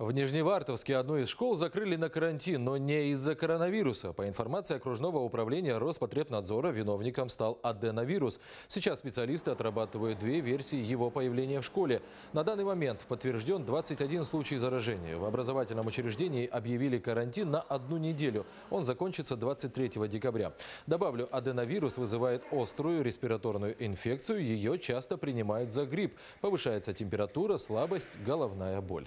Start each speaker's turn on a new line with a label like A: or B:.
A: В Нижневартовске одну из школ закрыли на карантин, но не из-за коронавируса. По информации окружного управления Роспотребнадзора, виновником стал аденовирус. Сейчас специалисты отрабатывают две версии его появления в школе. На данный момент подтвержден 21 случай заражения. В образовательном учреждении объявили карантин на одну неделю. Он закончится 23 декабря. Добавлю, аденовирус вызывает острую респираторную инфекцию. Ее часто принимают за грипп. Повышается температура, слабость, головная боль.